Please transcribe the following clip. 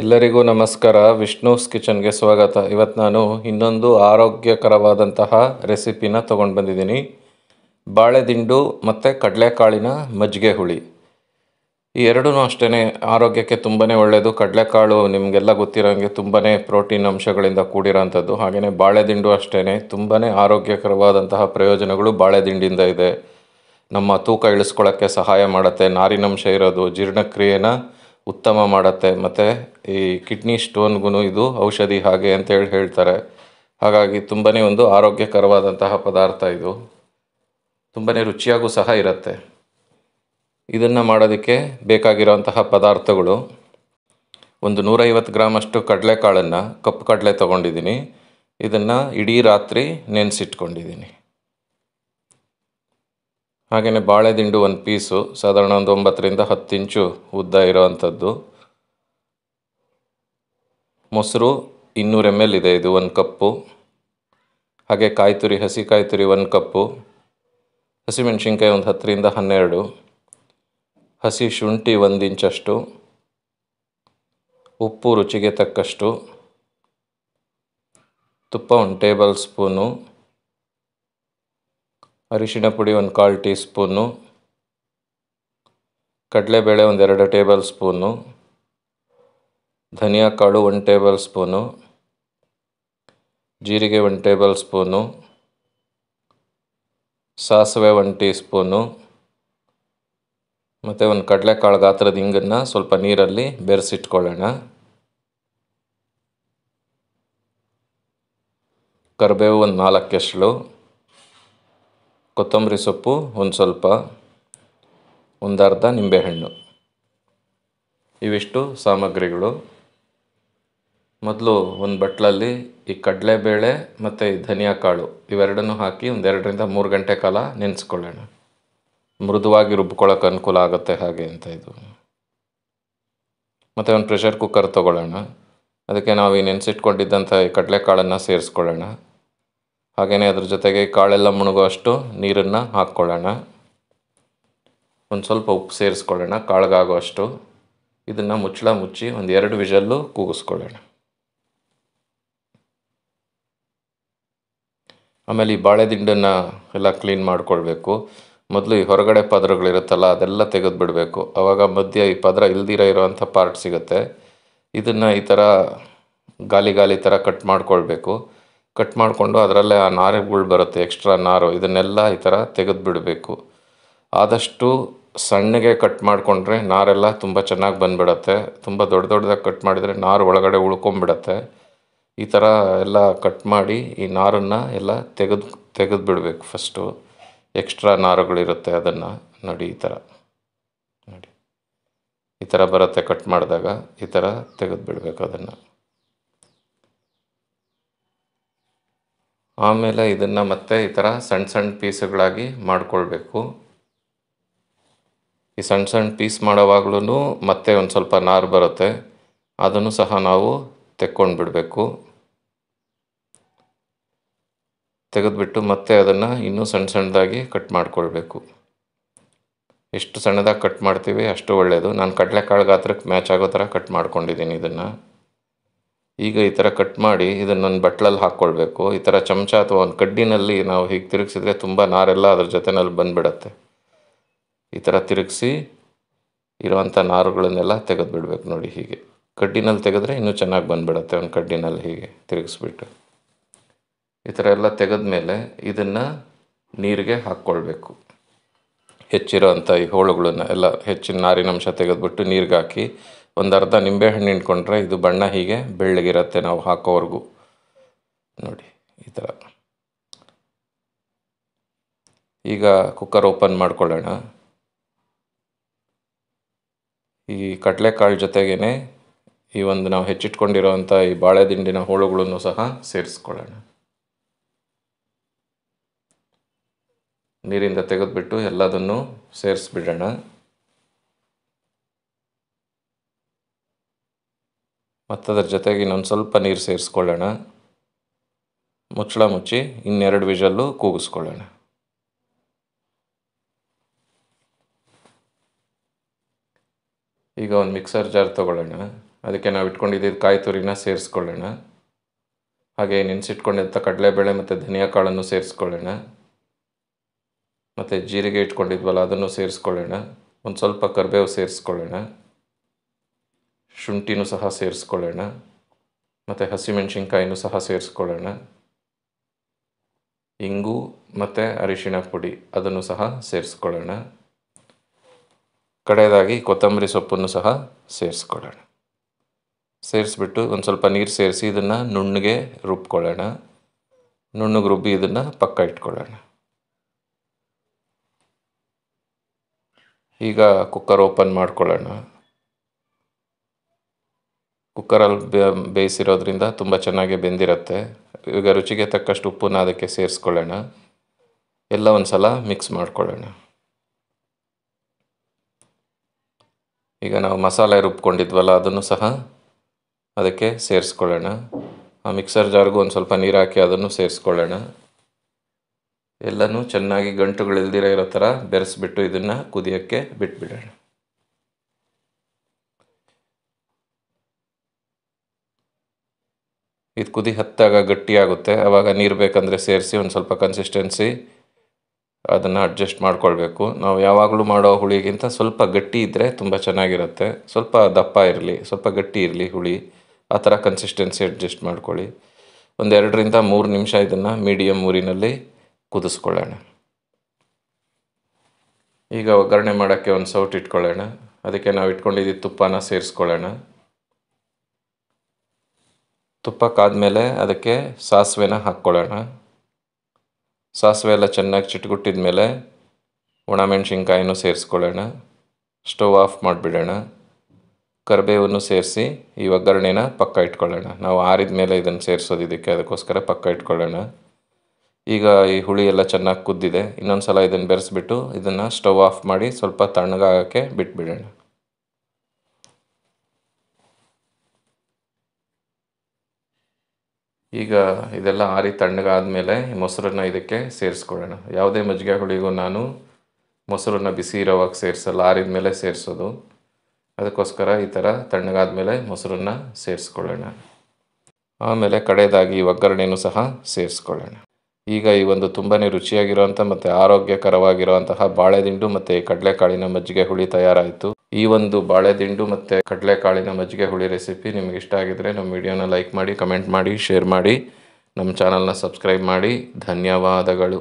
ಎಲ್ಲರಿಗೂ ನಮಸ್ಕಾರ ವಿಷ್ಣುಸ್ ಕಿಚನ್ಗೆ ಸ್ವಾಗತ ಇವತ್ತು ನಾನು ಇನ್ನೊಂದು ಆರೋಗ್ಯಕರವಾದಂತಹ ರೆಸಿಪಿನ ತೊಗೊಂಡು ಬಂದಿದ್ದೀನಿ ಬಾಳೆದಿಂಡು ಮತ್ತು ಕಡಲೆಕಾಳಿನ ಮಜ್ಜಿಗೆ ಹುಳಿ ಈ ಎರಡೂ ಅಷ್ಟೇ ಆರೋಗ್ಯಕ್ಕೆ ತುಂಬಾ ಒಳ್ಳೆಯದು ಕಡಲೆಕಾಳು ನಿಮಗೆಲ್ಲ ಗೊತ್ತಿರೋಂಗೆ ತುಂಬಾ ಪ್ರೋಟೀನ್ ಅಂಶಗಳಿಂದ ಕೂಡಿರೋಂಥದ್ದು ಹಾಗೆಯೇ ಬಾಳೆದಿಂಡು ಅಷ್ಟೇ ತುಂಬಾ ಆರೋಗ್ಯಕರವಾದಂತಹ ಪ್ರಯೋಜನಗಳು ಬಾಳೆದಿಂಡಿಂದ ಇದೆ ನಮ್ಮ ತೂಕ ಇಳಿಸ್ಕೊಳ್ಳೋಕ್ಕೆ ಸಹಾಯ ಮಾಡುತ್ತೆ ನಾರಿನಂಶ ಇರೋದು ಜೀರ್ಣಕ್ರಿಯೆನ ಉತ್ತಮ ಮಾಡುತ್ತೆ ಮತ್ತು ಈ ಕಿಡ್ನಿ ಸ್ಟೋನ್ಗೂ ಇದು ಔಷಧಿ ಹಾಗೆ ಅಂತೇಳಿ ಹೇಳ್ತಾರೆ ಹಾಗಾಗಿ ತುಂಬನೇ ಒಂದು ಆರೋಗ್ಯಕರವಾದಂತಹ ಪದಾರ್ಥ ಇದು ತುಂಬಾ ರುಚಿಯಾಗೂ ಸಹ ಇರುತ್ತೆ ಇದನ್ನು ಮಾಡೋದಕ್ಕೆ ಬೇಕಾಗಿರೋಂತಹ ಪದಾರ್ಥಗಳು ಒಂದು ನೂರೈವತ್ತು ಗ್ರಾಮಷ್ಟು ಕಡಲೆಕಾಳನ್ನು ಕಪ್ಪು ಕಡಲೆ ತೊಗೊಂಡಿದ್ದೀನಿ ಇದನ್ನು ಇಡೀ ರಾತ್ರಿ ನೆನೆಸಿಟ್ಕೊಂಡಿದ್ದೀನಿ ಹಾಗೆಯೇ ಬಾಳೆದಿಂಡು ಒಂದು ಪೀಸು ಸಾಧಾರಣ ಒಂದು ಒಂಬತ್ತರಿಂದ ಹತ್ತು ಇಂಚು ಉದ್ದ ಇರೋವಂಥದ್ದು ಮೊಸರು ಇನ್ನೂರು ಎಮ್ ಎಲ್ ಇದೆ ಇದು ಒಂದು ಕಪ್ಪು ಹಾಗೆ ಕಾಯಿ ತುರಿ ಹಸಿ ಕಾಯಿ ತುರಿ ಒಂದು ಕಪ್ಪು ಹಸಿಮೆಣ್ಸಿನ್ಕಾಯಿ ಒಂದು ಹತ್ತರಿಂದ ಹನ್ನೆರಡು ಹಸಿ ಶುಂಠಿ ಒಂದು ಇಂಚಷ್ಟು ಉಪ್ಪು ರುಚಿಗೆ ತಕ್ಕಷ್ಟು ತುಪ್ಪ ಒಂದು ಟೇಬಲ್ ಸ್ಪೂನು ಅರಿಶಿಣ ಪುಡಿ ಒಂದು ಕಾಲು ಟೀ ಸ್ಪೂನು ಕಡಲೆಬೇಳೆ ಎರಡು ಟೇಬಲ್ ಸ್ಪೂನು ಧನಿಯಾ ಕಾಳು ಒಂದು ಟೇಬಲ್ ಸ್ಪೂನು ಜೀರಿಗೆ ಒಂದು ಟೇಬಲ್ ಸ್ಪೂನು ಸಾಸಿವೆ ಒಂದು ಟೀ ಸ್ಪೂನು ಮತ್ತು ಒಂದು ಕಡಲೆಕಾಳು ಗಾತ್ರದ ಹಿಂಗನ್ನು ಸ್ವಲ್ಪ ನೀರಲ್ಲಿ ಬೆರೆಸಿಟ್ಕೊಳ್ಳೋಣ ಕರಿಬೇವು ಒಂದು ನಾಲ್ಕು ಎಸಳು ಕೊತ್ತಂಬರಿ ಸೊಪ್ಪು ಒಂದು ಸ್ವಲ್ಪ ಒಂದು ಅರ್ಧ ನಿಂಬೆಹಣ್ಣು ಇವಿಷ್ಟು ಸಾಮಗ್ರಿಗಳು ಮೊದಲು ಒಂದು ಬಟ್ಲಲ್ಲಿ ಈ ಕಡಲೆಬೇಳೆ ಮತ್ತು ಈ ಧನಿಯಾ ಕಾಳು ಇವೆರಡನ್ನೂ ಹಾಕಿ ಒಂದೆರಡರಿಂದ ಮೂರು ಗಂಟೆ ಕಾಲ ನೆನೆಸ್ಕೊಳ್ಳೋಣ ಮೃದುವಾಗಿ ರುಬ್ಕೊಳ್ಳೋಕೆ ಅನುಕೂಲ ಆಗುತ್ತೆ ಹಾಗೆ ಅಂತ ಇದು ಮತ್ತು ಒಂದು ಪ್ರೆಷರ್ ಕುಕ್ಕರ್ ತೊಗೊಳ್ಳೋಣ ಅದಕ್ಕೆ ನಾವು ಈ ನೆನೆಸಿಟ್ಕೊಂಡಿದ್ದಂಥ ಈ ಕಡಲೆಕಾಳನ್ನು ಸೇರಿಸ್ಕೊಳ್ಳೋಣ ಹಾಗೆಯೇ ಅದ್ರ ಜೊತೆಗೆ ಕಾಳೆಲ್ಲ ಮುಳುಗುವಷ್ಟು ನೀರನ್ನು ಹಾಕ್ಕೊಳ್ಳೋಣ ಒಂದು ಸ್ವಲ್ಪ ಉಪ್ಪು ಸೇರಿಸ್ಕೊಳ್ಳೋಣ ಕಾಳಗಾಗುವಷ್ಟು ಇದನ್ನು ಮುಚ್ಚಳ ಮುಚ್ಚಿ ಒಂದು ಎರಡು ವಿಷಲ್ಲು ಕೂಗಿಸ್ಕೊಳ್ಳೋಣ ಆಮೇಲೆ ಈ ದಿಂಡನ್ನು ಎಲ್ಲ ಕ್ಲೀನ್ ಮಾಡಿಕೊಳ್ಬೇಕು ಮೊದಲು ಈ ಹೊರಗಡೆ ಪದರಗಳಿರುತ್ತಲ್ಲ ಅದೆಲ್ಲ ತೆಗೆದು ಬಿಡಬೇಕು ಆವಾಗ ಮಧ್ಯ ಈ ಪದರ ಇಲ್ದಿರ ಇರೋವಂಥ ಪಾರ್ಟ್ ಸಿಗುತ್ತೆ ಇದನ್ನು ಈ ಥರ ಗಾಲಿ ಗಾಲಿ ಥರ ಕಟ್ ಮಾಡಿಕೊಳ್ಬೇಕು ಕಟ್ ಮಾಡಿಕೊಂಡು ಅದರಲ್ಲೇ ಆ ನಾರುಗಳು ಬರುತ್ತೆ ಎಕ್ಸ್ಟ್ರಾ ನಾರು ಇದನ್ನೆಲ್ಲ ಈ ಥರ ತೆಗೆದು ಬಿಡಬೇಕು ಆದಷ್ಟು ಸಣ್ಣಗೆ ಕಟ್ ಮಾಡಿಕೊಂಡ್ರೆ ನಾರೆಲ್ಲ ತುಂಬ ಚೆನ್ನಾಗಿ ಬಂದ್ಬಿಡತ್ತೆ ತುಂಬ ದೊಡ್ಡ ದೊಡ್ಡದಾಗಿ ಕಟ್ ಮಾಡಿದರೆ ನಾರು ಒಳಗಡೆ ಉಳ್ಕೊಂಬಿಡತ್ತೆ ಈ ಥರ ಎಲ್ಲ ಕಟ್ ಮಾಡಿ ಈ ನಾರನ್ನು ಎಲ್ಲ ತೆಗೆದು ತೆಗೆದು ಬಿಡಬೇಕು ಫಸ್ಟು ಎಕ್ಸ್ಟ್ರಾ ನಾರುಗಳಿರುತ್ತೆ ಅದನ್ನು ನೋಡಿ ಈ ಥರ ನೋಡಿ ಈ ಥರ ಬರುತ್ತೆ ಕಟ್ ಮಾಡಿದಾಗ ಈ ಥರ ತೆಗೆದು ಬಿಡಬೇಕು ಅದನ್ನು ಆಮೇಲೆ ಇದನ್ನು ಮತ್ತೆ ಈ ಥರ ಸಣ್ಣ ಸಣ್ಣ ಪೀಸ್ಗಳಾಗಿ ಮಾಡಿಕೊಳ್ಬೇಕು ಈ ಸಣ್ಣ ಸಣ್ಣ ಪೀಸ್ ಮಾಡೋವಾಗ್ಲೂ ಮತ್ತೆ ಒಂದು ಸ್ವಲ್ಪ ನಾರು ಬರುತ್ತೆ ಅದನ್ನು ಸಹ ನಾವು ತೆಕ್ಕೊಂಡು ಬಿಡಬೇಕು ತೆಗೆದುಬಿಟ್ಟು ಮತ್ತೆ ಅದನ್ನು ಇನ್ನೂ ಸಣ್ಣ ಸಣ್ಣದಾಗಿ ಕಟ್ ಮಾಡಿಕೊಳ್ಬೇಕು ಎಷ್ಟು ಸಣ್ಣದಾಗಿ ಕಟ್ ಮಾಡ್ತೀವಿ ಅಷ್ಟು ಒಳ್ಳೆಯದು ನಾನು ಕಡಲೆಕಾಳು ಗಾತ್ರಕ್ಕೆ ಮ್ಯಾಚ್ ಆಗೋ ಥರ ಕಟ್ ಮಾಡ್ಕೊಂಡಿದ್ದೀನಿ ಇದನ್ನು ಈಗ ಈ ಥರ ಕಟ್ ಮಾಡಿ ಇದನ್ನು ಒಂದು ಬಟ್ಲಲ್ಲಿ ಹಾಕ್ಕೊಳ್ಬೇಕು ಈ ಥರ ಚಮಚ ಅಥವಾ ಒಂದು ಕಡ್ಡಿನಲ್ಲಿ ನಾವು ಹೀಗೆ ತಿರುಗಿಸಿದ್ರೆ ತುಂಬ ನಾರೆಲ್ಲ ಅದ್ರ ಜೊತೆನಲ್ಲಿ ಬಂದುಬಿಡತ್ತೆ ಈ ಥರ ತಿರುಗಿಸಿ ಇರುವಂಥ ನಾರುಗಳನ್ನೆಲ್ಲ ತೆಗೆದು ನೋಡಿ ಹೀಗೆ ಕಡ್ಡಿನಲ್ಲಿ ತೆಗೆದ್ರೆ ಇನ್ನೂ ಚೆನ್ನಾಗಿ ಬಂದುಬಿಡತ್ತೆ ಒಂದು ಕಡ್ಡಿನಲ್ಲಿ ಹೀಗೆ ತಿರುಗಿಸ್ಬಿಟ್ಟು ಈ ಥರ ಎಲ್ಲ ತೆಗೆದ ಮೇಲೆ ಇದನ್ನು ನೀರಿಗೆ ಹಾಕ್ಕೊಳ್ಬೇಕು ಹೆಚ್ಚಿರೋ ಅಂಥ ಈ ಹೋಳುಗಳನ್ನು ಎಲ್ಲ ಹೆಚ್ಚಿನ ನಾರಿನಂಶ ತೆಗೆದುಬಿಟ್ಟು ನೀರಿಗೆ ಹಾಕಿ ಒಂದು ಅರ್ಧ ನಿಂಬೆಹಣ್ಣು ಇಟ್ಕೊಂಡ್ರೆ ಇದು ಬಣ್ಣ ಹೀಗೆ ಬೆಳ್ಳಗಿರುತ್ತೆ ನಾವು ಹಾಕೋವರೆಗೂ ನೋಡಿ ಈ ಥರ ಈಗ ಕುಕ್ಕರ್ ಓಪನ್ ಮಾಡ್ಕೊಳ್ಳೋಣ ಈ ಕಡಲೆಕಾಳು ಜೊತೆಗೇ ಈ ಒಂದು ನಾವು ಹೆಚ್ಚಿಟ್ಕೊಂಡಿರೋವಂಥ ಈ ಬಾಳೆದಿಂಡಿನ ಹೋಳುಗಳನ್ನು ಸಹ ಸೇರಿಸ್ಕೊಳ್ಳೋಣ ನೀರಿಂದ ತೆಗೆದುಬಿಟ್ಟು ಎಲ್ಲದನ್ನು ಸೇರಿಸ್ಬಿಡೋಣ ಮತ್ತು ಅದರ ಜೊತೆಗೆ ಇನ್ನೊಂದು ಸ್ವಲ್ಪ ನೀರು ಸೇರಿಸ್ಕೊಳ್ಳೋಣ ಮುಚ್ಚಳ ಮುಚ್ಚಿ ಇನ್ನೆರಡು ವಿಜಲ್ಲು ಕೂಗಿಸ್ಕೊಳ್ಳೋಣ ಈಗ ಒಂದು ಮಿಕ್ಸರ್ ಜಾರ್ ತೊಗೊಳ್ಳೋಣ ಅದಕ್ಕೆ ನಾವು ಇಟ್ಕೊಂಡಿದ್ದ ಕಾಯಿ ತುರಿನ ಸೇರಿಸ್ಕೊಳ್ಳೋಣ ಹಾಗೆ ನೆನೆಸಿಟ್ಕೊಂಡಿದ್ದ ಕಡಲೆಬೇಳೆ ಮತ್ತು ಧನಿಯಾ ಕಾಳನ್ನು ಸೇರಿಸ್ಕೊಳ್ಳೋಣ ಮತ್ತು ಜೀರಿಗೆ ಇಟ್ಕೊಂಡಿದ್ವಲ್ಲ ಅದನ್ನು ಸೇರಿಸ್ಕೊಳ್ಳೋಣ ಒಂದು ಸ್ವಲ್ಪ ಕರಿಬೇವು ಸೇರಿಸ್ಕೊಳ್ಳೋಣ ಶುಂಠಿನೂ ಸಹ ಸೇರಿಸ್ಕೊಳ್ಳೋಣ ಮತ್ತು ಹಸಿಮೆಣಸಿನ್ಕಾಯಿನೂ ಸಹ ಸೇರಿಸ್ಕೊಳ್ಳೋಣ ಇಂಗು ಮತ್ತು ಅರಿಶಿಣ ಪುಡಿ ಅದನ್ನು ಸಹ ಸೇರಿಸ್ಕೊಳ್ಳೋಣ ಕಡೆಯದಾಗಿ ಕೊತ್ತಂಬರಿ ಸೊಪ್ಪನ್ನು ಸಹ ಸೇರಿಸ್ಕೊಳ್ಳೋಣ ಸೇರಿಸ್ಬಿಟ್ಟು ಒಂದು ಸ್ವಲ್ಪ ನೀರು ಸೇರಿಸಿ ಇದನ್ನು ನುಣ್ಣಗೆ ರುಬ್ಕೊಳ್ಳೋಣ ನುಣ್ಣಗೆ ರುಬ್ಬಿ ಇದನ್ನು ಪಕ್ಕ ಇಟ್ಕೊಳ್ಳೋಣ ಈಗ ಕುಕ್ಕರ್ ಓಪನ್ ಮಾಡ್ಕೊಳ್ಳೋಣ ಕುಕ್ಕರಲ್ಲಿ ಬೇಯಿಸಿರೋದ್ರಿಂದ ತುಂಬ ಚೆನ್ನಾಗಿ ಬೆಂದಿರುತ್ತೆ ಈಗ ರುಚಿಗೆ ತಕ್ಕಷ್ಟು ಉಪ್ಪನ್ನ ಅದಕ್ಕೆ ಸೇರಿಸ್ಕೊಳ್ಳೋಣ ಎಲ್ಲ ಒಂದು ಸಲ ಮಿಕ್ಸ್ ಮಾಡ್ಕೊಳ್ಳೋಣ ಈಗ ನಾವು ಮಸಾಲೆ ರುಬ್ಕೊಂಡಿದ್ವಲ್ಲ ಅದನ್ನು ಸಹ ಅದಕ್ಕೆ ಸೇರಿಸ್ಕೊಳ್ಳೋಣ ಆ ಮಿಕ್ಸರ್ ಜಾರ್ಗೂ ಒಂದು ಸ್ವಲ್ಪ ನೀರು ಹಾಕಿ ಅದನ್ನು ಸೇರಿಸ್ಕೊಳ್ಳೋಣ ಎಲ್ಲನೂ ಚೆನ್ನಾಗಿ ಗಂಟುಗಳಿಲ್ದಿರ ಇರೋ ಥರ ಬೆರೆಸ್ಬಿಟ್ಟು ಇದನ್ನು ಕುದಿಯೋಕ್ಕೆ ಬಿಟ್ಬಿಡೋಣ ಇದು ಕುದಿ ಹತ್ತಾಗ ಗಟ್ಟಿಯಾಗುತ್ತೆ ಆವಾಗ ನೀರು ಬೇಕಂದರೆ ಸೇರಿಸಿ ಒಂದು ಸ್ವಲ್ಪ ಕನ್ಸಿಸ್ಟೆನ್ಸಿ ಅದನ್ನು ಅಡ್ಜಸ್ಟ್ ಮಾಡ್ಕೊಳ್ಬೇಕು ನಾವು ಯಾವಾಗಲೂ ಮಾಡೋ ಹುಳಿಗಿಂತ ಸ್ವಲ್ಪ ಗಟ್ಟಿ ಇದ್ದರೆ ತುಂಬ ಚೆನ್ನಾಗಿರುತ್ತೆ ಸ್ವಲ್ಪ ದಪ್ಪ ಇರಲಿ ಸ್ವಲ್ಪ ಗಟ್ಟಿ ಇರಲಿ ಹುಳಿ ಆ ಥರ ಕನ್ಸಿಸ್ಟೆನ್ಸಿ ಅಡ್ಜಸ್ಟ್ ಮಾಡ್ಕೊಳ್ಳಿ ಎರಡರಿಂದ ಮೂರು ನಿಮಿಷ ಇದನ್ನು ಮೀಡಿಯಮ್ ಊರಿನಲ್ಲಿ ಕುದಿಸ್ಕೊಳ್ಳೋಣ ಈಗ ಒಗ್ಗರಣೆ ಮಾಡೋಕ್ಕೆ ಒಂದು ಸೌಟ್ ಇಟ್ಕೊಳ್ಳೋಣ ಅದಕ್ಕೆ ನಾವು ಇಟ್ಕೊಂಡಿದ್ದು ತುಪ್ಪನ ಸೇರಿಸ್ಕೊಳ್ಳೋಣ ತುಪ್ಪ ಕಾದಮೇಲೆ ಅದಕ್ಕೆ ಸಾಸಿವೆನ ಹಾಕ್ಕೊಳ್ಳೋಣ ಸಾಸಿವೆ ಎಲ್ಲ ಚೆನ್ನಾಗಿ ಚಿಟ್ಗುಟ್ಟಿದ್ಮೇಲೆ ಮೇಲೆ ಒಣಮೆಣ್ಸಿನ್ಕಾಯಿನೂ ಸೇರಿಸ್ಕೊಳ್ಳೋಣ ಸ್ಟವ್ ಆಫ್ ಮಾಡಿಬಿಡೋಣ ಕರಿಬೇವನ್ನು ಸೇರಿಸಿ ಈ ಒಗ್ಗರಣೆನ ಪಕ್ಕ ಇಟ್ಕೊಳ್ಳೋಣ ನಾವು ಆರಿದ ಮೇಲೆ ಇದನ್ನು ಸೇರಿಸೋದು ಇದಕ್ಕೆ ಅದಕ್ಕೋಸ್ಕರ ಪಕ್ಕ ಇಟ್ಕೊಳ್ಳೋಣ ಈಗ ಈ ಹುಳಿ ಎಲ್ಲ ಚೆನ್ನಾಗಿ ಕುದ್ದಿದೆ ಇನ್ನೊಂದು ಸಲ ಇದನ್ನು ಬೆರೆಸಿಬಿಟ್ಟು ಇದನ್ನು ಸ್ಟವ್ ಆಫ್ ಮಾಡಿ ಸ್ವಲ್ಪ ತಣ್ಣಗಾಗೋಕ್ಕೆ ಬಿಟ್ಬಿಡೋಣ ಈಗ ಇದೆಲ್ಲ ಆರಿ ತಣ್ಣಗಾದ ಮೇಲೆ ಮೊಸರನ್ನು ಇದಕ್ಕೆ ಸೇರಿಸ್ಕೊಳ್ಳೋಣ ಯಾವುದೇ ಮಜ್ಜಿಗೆ ಹುಳಿಗೂ ನಾನು ಮೊಸರನ್ನ ಬಿಸಿ ಇರೋವಾಗ ಸೇರಿಸಲ್ಲ ಆರಿದ ಮೇಲೆ ಸೇರಿಸೋದು ಅದಕ್ಕೋಸ್ಕರ ಈ ಥರ ತಣ್ಣಗಾದ ಮೇಲೆ ಮೊಸರನ್ನು ಸೇರಿಸ್ಕೊಳ್ಳೋಣ ಆಮೇಲೆ ಕಡೆಯದಾಗಿ ಒಗ್ಗರಣೆಯೂ ಸಹ ಸೇರಿಸ್ಕೊಳ್ಳೋಣ ಈಗ ಈ ಒಂದು ತುಂಬಾ ರುಚಿಯಾಗಿರುವಂಥ ಮತ್ತು ಆರೋಗ್ಯಕರವಾಗಿರುವಂತಹ ಬಾಳೆದಿಂಡು ಮತ್ತು ಕಡಲೆಕಾಳಿನ ಮಜ್ಜಿಗೆ ಹುಳಿ ತಯಾರಾಯಿತು ಈ ಒಂದು ಬಾಳೆದಿಂಡು ಮತ್ತು ಕಡಲೆಕಾಳಿನ ಮಜ್ಜಿಗೆ ಹುಳಿ ರೆಸಿಪಿ ನಿಮ್ಗೆ ಇಷ್ಟ ಆಗಿದರೆ ನಮ್ಮ ವಿಡಿಯೋನ ಲೈಕ್ ಮಾಡಿ ಕಮೆಂಟ್ ಮಾಡಿ ಶೇರ್ ಮಾಡಿ ನಮ್ಮ ಚಾನಲ್ನ ಸಬ್ಸ್ಕ್ರೈಬ್ ಮಾಡಿ ಧನ್ಯವಾದಗಳು